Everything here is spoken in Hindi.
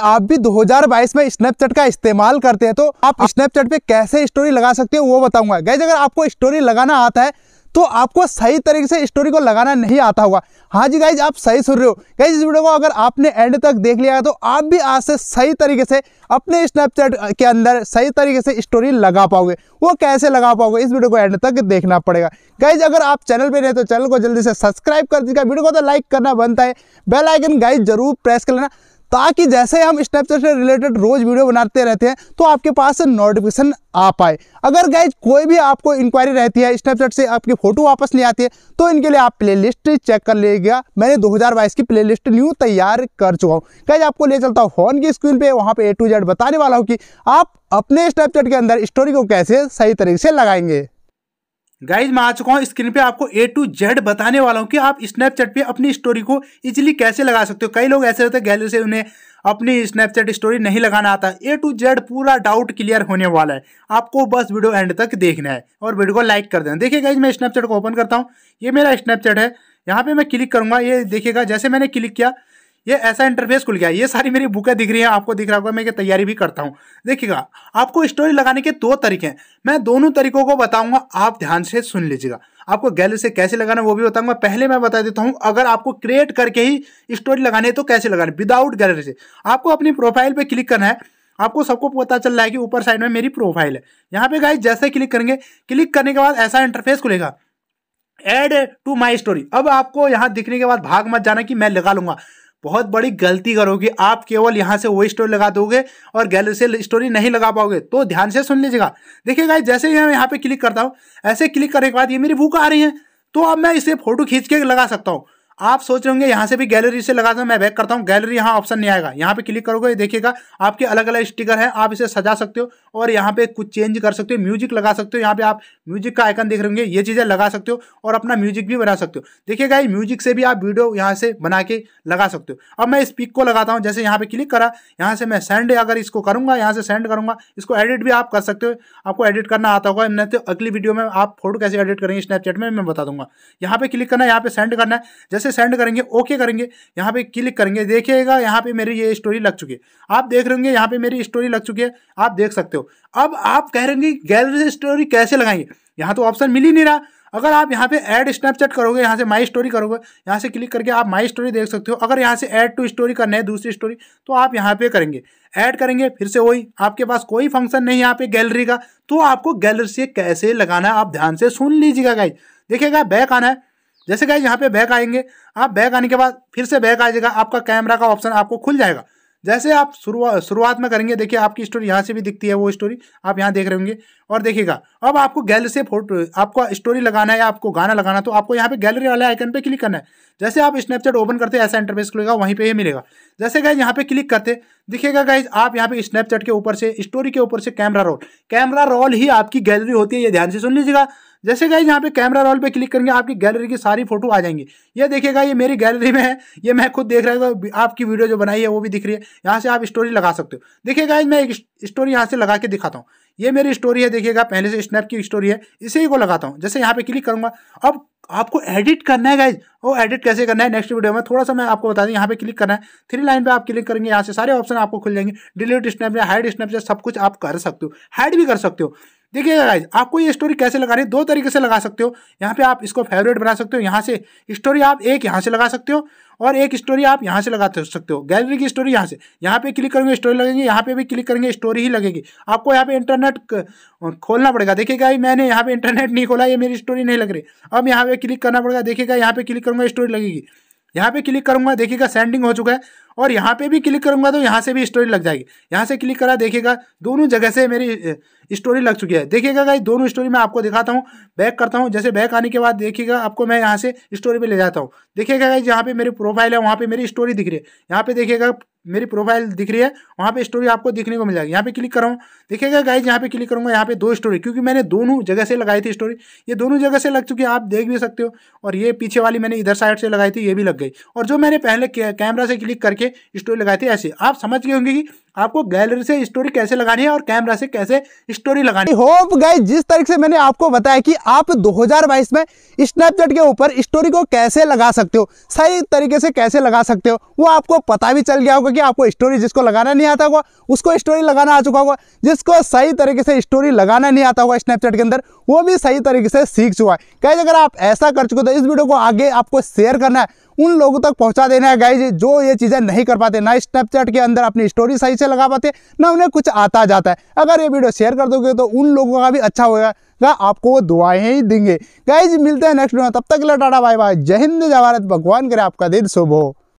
आप भी 2022 में स्नैपचैट का इस्तेमाल करते हैं तो आप स्नैपचैट हाँ। पे कैसे स्टोरी लगा सकते हो वो बताऊंगा गैज अगर आपको स्टोरी लगाना आता है तो आपको सही तरीके से स्टोरी को लगाना नहीं आता होगा हाँ जी गाइज आप सही सुन रहे हो गाइज इस वीडियो को अगर आपने एंड तक देख लिया तो आप भी आज से सही तरीके से अपने स्नैपचैट के अंदर सही तरीके से स्टोरी लगा पाओगे वो कैसे लगा पाओगे इस वीडियो को एंड तक देखना पड़ेगा गाइज अगर आप चैनल पे रहे तो चैनल को जल्दी से सब्सक्राइब कर दीजिएगा वीडियो को तो लाइक करना बनता है बेलाइकन गाइज जरूर प्रेस कर लेना ताकि जैसे हम स्नैपचैट से रिलेटेड रोज़ वीडियो बनाते रहते हैं तो आपके पास नोटिफिकेशन आ पाए अगर गैज कोई भी आपको इंक्वायरी रहती है स्नैपचैट से आपकी फ़ोटो वापस ले आती है तो इनके लिए आप प्लेलिस्ट चेक कर लेगा मैंने 2022 की प्लेलिस्ट न्यू तैयार कर चुका हूँ गैज आपको ले चलता हूँ फ़ोन की स्क्रीन पर वहाँ पर ए टू जेड बताने वाला हूँ कि आप अपने स्नैपचैट के अंदर स्टोरी को कैसे सही तरीके से लगाएंगे गाइज मैं आ चुका हूँ स्क्रीन पे आपको ए टू जेड बताने वाला हूँ कि आप स्नैपचैट पे अपनी स्टोरी को इजीली कैसे लगा सकते हो कई लोग ऐसे होते हैं गैलरी से उन्हें अपनी स्नैपचैट स्टोरी नहीं लगाना आता ए टू जेड पूरा डाउट क्लियर होने वाला है आपको बस वीडियो एंड तक देखना है और वीडियो को लाइक कर देना देखिए गाइज मैं स्नैपचैट को ओपन करता हूँ ये मेरा स्नैपचैट है यहाँ पर मैं क्लिक करूँगा ये देखिएगा जैसे मैंने क्लिक किया ये ऐसा इंटरफेस खुल गया ये सारी मेरी बुकें दिख रही हैं आपको दिख रहा होगा मैं ये तैयारी भी करता हूँ देखिएगा आपको स्टोरी लगाने के दो तरीके हैं मैं दोनों तरीकों को बताऊंगा आप ध्यान से सुन लीजिएगा आपको गैलरी से कैसे लगाना वो भी बताऊंगा पहले मैं बता देता हूँ अगर आपको क्रिएट करके ही स्टोरी लगानी है तो कैसे लगाना विदाउट गैलरी से आपको अपनी प्रोफाइल पर क्लिक करना है आपको सबको पता चल रहा है कि ऊपर साइड में मेरी प्रोफाइल है यहाँ पे गाइज जैसे क्लिक करेंगे क्लिक करने के बाद ऐसा इंटरफेस खुलेगा एड टू माई स्टोरी अब आपको यहाँ दिखने के बाद भाग मत जाना कि मैं लगा लूंगा बहुत बड़ी गलती करोगे आप केवल यहाँ से वो स्टोरी लगा दोगे और गैलरी से स्टोरी नहीं लगा पाओगे तो ध्यान से सुन लीजिएगा देखिए गाइस जैसे ही मैं यहाँ पे क्लिक करता हूँ ऐसे क्लिक करने के बाद ये मेरी बुक आ रही है तो अब मैं इसे फोटो खींच के लगा सकता हूँ आप सोच रहे होंगे यहाँ से भी गैलरी से लगा दो मैं बैक करता हूँ गैलरी यहाँ ऑप्शन नहीं आएगा यहाँ पे क्लिक करोगे देखिएगा आपके अलग अलग स्टिकर है आप इसे सजा सकते हो और यहाँ पे कुछ चेंज कर सकते हो म्यूजिक लगा सकते हो यहाँ पे आप म्यूजिक का आइकन देख रहे होंगे ये चीज़ें लगा सकते हो और अपना म्यूजिक भी बना सकते हो देखिएगा म्यूजिक से भी आप वीडियो यहाँ से बना के लगा सकते हो अब मैं इस पिक को लगाता हूँ जैसे यहाँ पे क्लिक करा यहाँ से मैं सेंड अगर इसको करूँगा यहाँ से सेंड करूँगा इसको एडिट भी आप कर सकते हो आपको एडिट करना आता होगा नहीं तो अगली वीडियो में आप फोटो कैसे एडिट करेंगे स्नैपचैट में मैं बता दूंगा यहाँ पे क्लिक करना है यहाँ पे सेंड करना है जैसे से सेंड करेंगे ओके करेंगे यहाँ पे क्लिक करेंगे देखिएगा यहाँ पे मेरी ये स्टोरी लग चुकी है आप देख रहे होंगे यहाँ पे मेरी स्टोरी लग चुकी है आप देख सकते हो अब आप कह रहे हैं गैलरी से स्टोरी कैसे लगाएंगे यहाँ तो ऑप्शन मिल ही नहीं रहा अगर आप यहाँ पे ऐड स्नैपचैट करोगे यहाँ से माई स्टोरी करोगे यहाँ से क्लिक करके आप माई स्टोरी देख सकते हो अगर यहाँ से ऐड टू स्टोरी करना है दूसरी स्टोरी तो आप यहाँ पे करेंगे ऐड करेंगे फिर से वही आपके पास कोई फंक्शन नहीं यहाँ पे गैलरी का तो आपको गैलरी से कैसे लगाना है आप ध्यान से सुन लीजिएगा गाइज देखिएगा बैक आना है जैसे गाइज यहाँ पे बैक आएंगे आप बैक आने के बाद फिर से बैक आ जाएगा आपका कैमरा का ऑप्शन आपको खुल जाएगा जैसे आप शुरुआत शुरुआत में करेंगे देखिए आपकी स्टोरी यहाँ से भी दिखती है वो स्टोरी आप यहाँ देख रहे होंगे और देखिएगा अब आपको गैलरी से फोटो आपको स्टोरी लगाना है या आपको गाना लगाना तो आपको यहाँ पे गैलरी वाले आइकन पे क्लिक करना है जैसे आप स्नैपचैट ओपन करते हैं ऐसा इंटरफेस खुलेगा वहीं पर ही मिलेगा जैसे गाइज यहाँ पे क्लिक करते दिखेगा गाइज आप यहाँ पे स्नैपचैट के ऊपर से स्टोरी के ऊपर से कैमरा रोल कैमरा रोल ही आपकी गैलरी होती है ये ध्यान से सुन लीजिएगा जैसे गाइज यहाँ पे कैमरा रोल पे क्लिक करेंगे आपकी गैलरी की सारी फोटो आ जाएंगी ये देखिएगा ये मेरी गैलरी में है ये मैं खुद देख रहा हूँ तो आपकी वीडियो जो बनाई है वो भी दिख रही है यहाँ से आप स्टोरी लगा सकते हो देखिए गाइज मैं एक स्टोरी यहाँ से लगा के दिखाता हूँ ये मेरी स्टोरी है देखिएगा पहले से स्नैप की स्टोरी है इसी को लगाता हूँ जैसे यहाँ पे क्लिक करूंगा अब आपको एडिट करना है गाइज वो एडिट कैसे करना है नेक्स्ट वीडियो में थोड़ा सा मैं आपको बता दें यहाँ पे क्लिक करना है थ्री लाइन पे आप क्लिक करेंगे यहाँ से सारे ऑप्शन आपको खुल जाएंगे डिलीट स्नैपचैट हाइड या सब कुछ आप कर सकते हो हाइड भी कर सकते हो देखिएगा गाइज आपको ये स्टोरी कैसे लगा रही है दो तरीके से लगा सकते हो यहाँ पे आप इसको फेवरेट बना सकते हो यहाँ से स्टोरी आप एक यहाँ से लगा सकते हो और एक स्टोरी आप यहाँ से लगा तो सकते हो गैलरी की स्टोरी यहाँ से यहाँ पे क्लिक करेंगे स्टोरी लगेंगे यहाँ पे भी क्लिक करेंगे स्टोरी ही लगेगी आपको यहाँ पे इंटरनेट खोलना पड़ेगा देखिए गाई मैंने यहाँ पे इंटरनेट नहीं खोला ये मेरी स्टोरी नहीं लग रही अब यहाँ पे क्लिक करना पड़ेगा देखिएगा यहाँ पे क्लिक करूंगा स्टोरी लगेगी यहाँ पे क्लिक करूंगा देखिएगा सेंडिंग हो चुका है और यहाँ पे भी क्लिक करूँगा तो यहाँ से भी स्टोरी लग जाएगी यहाँ से क्लिक करा देखिएगा दोनों जगह से मेरी स्टोरी लग चुकी है देखिएगा गाई दोनों स्टोरी मैं आपको दिखाता हूँ बैक करता हूँ जैसे बैक आने के बाद देखिएगा आपको मैं यहाँ से स्टोरी पर ले जाता हूँ देखिएगा भाई जहाँ पे मेरी प्रोफाइल है वहाँ पर मेरी स्टोरी दिख रही है यहाँ पे देखिएगा मेरी प्रोफाइल दिख रही है वहाँ पे स्टोरी आपको देखने को मिल जाएगी यहाँ पे क्लिक कर रहा हूँ देखिएगा गाइज यहाँ पे क्लिक करूँगा यहाँ पे दो स्टोरी क्योंकि मैंने दोनों जगह से लगाई थी स्टोरी ये दोनों जगह से लग चुकी है आप देख भी सकते हो और ये पीछे वाली मैंने इधर साइड से लगाई थी ये भी लग गई और जो मैंने पहले कैमरा से क्लिक करके स्टोरी लगाई थी ऐसे आप समझ गए होंगे कि आपको गैलरी से स्टोरी कैसे लगानी है और कैमरा से कैसे स्टोरी लगानी होप गए जिस तरीके से मैंने आपको बताया कि आप 2022 में स्नैपचैट के ऊपर स्टोरी को कैसे लगा सकते हो सही तरीके से कैसे लगा सकते हो वो आपको पता भी चल गया होगा कि आपको स्टोरी जिसको लगाना नहीं आता होगा उसको स्टोरी लगाना आ चुका होगा जिसको सही तरीके से स्टोरी लगाना नहीं आता होगा स्नैपचैट के अंदर वो भी सही तरीके से सीख चुका है गाइज अगर आप ऐसा कर चुके तो इस वीडियो को आगे आपको शेयर करना है उन लोगों तक पहुँचा देना है गाइज जो ये चीज़ें नहीं कर पाते ना स्नैपचैट के अंदर अपनी स्टोरी सही से लगा पाते ना उन्हें कुछ आता जाता है अगर ये वीडियो शेयर कर दोगे तो उन लोगों का भी अच्छा होगा आपको आपको दुआएं ही देंगे गाइज मिलते हैं नेक्स्ट वीडियो तब तक के लिए टाटा बाय बाय जय हिंद जय भगवान करे आपका दिन शुभ हो